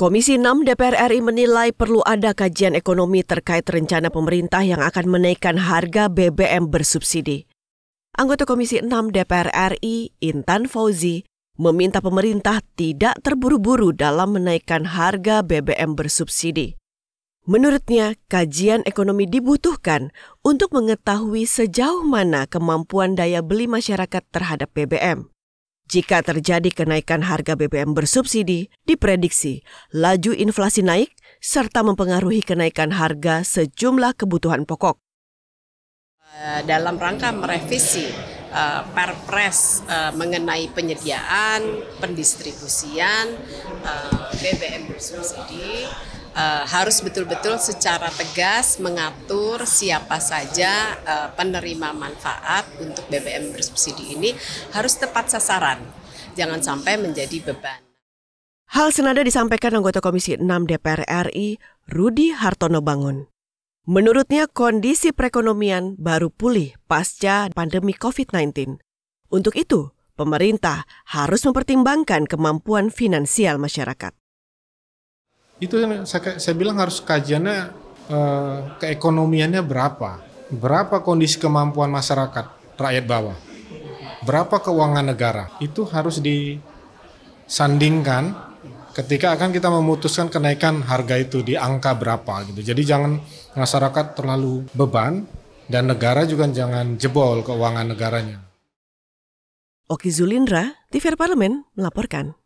Komisi 6 DPR RI menilai perlu ada kajian ekonomi terkait rencana pemerintah yang akan menaikkan harga BBM bersubsidi. Anggota Komisi 6 DPR RI, Intan Fauzi, meminta pemerintah tidak terburu-buru dalam menaikkan harga BBM bersubsidi. Menurutnya, kajian ekonomi dibutuhkan untuk mengetahui sejauh mana kemampuan daya beli masyarakat terhadap BBM. Jika terjadi kenaikan harga BBM bersubsidi, diprediksi laju inflasi naik serta mempengaruhi kenaikan harga sejumlah kebutuhan pokok. Eh, dalam rangka merevisi eh, Perpres eh, mengenai penyediaan, pendistribusian BBM bersubsidi, Eh, harus betul-betul secara tegas mengatur siapa saja uh, penerima manfaat untuk BBM bersubsidi ini harus tepat sasaran, jangan sampai menjadi beban. Hal senada disampaikan anggota Komisi 6 DPR RI, Rudi Hartono Bangun. Menurutnya kondisi perekonomian baru pulih pasca pandemi COVID-19. Untuk itu, pemerintah harus mempertimbangkan kemampuan finansial masyarakat itu saya, saya bilang harus kajiannya eh, keekonomiannya berapa berapa kondisi kemampuan masyarakat rakyat bawah berapa keuangan negara itu harus disandingkan ketika akan kita memutuskan kenaikan harga itu di angka berapa gitu jadi jangan masyarakat terlalu beban dan negara juga jangan jebol keuangan negaranya Oki Zulindra, TVR Parlemen melaporkan.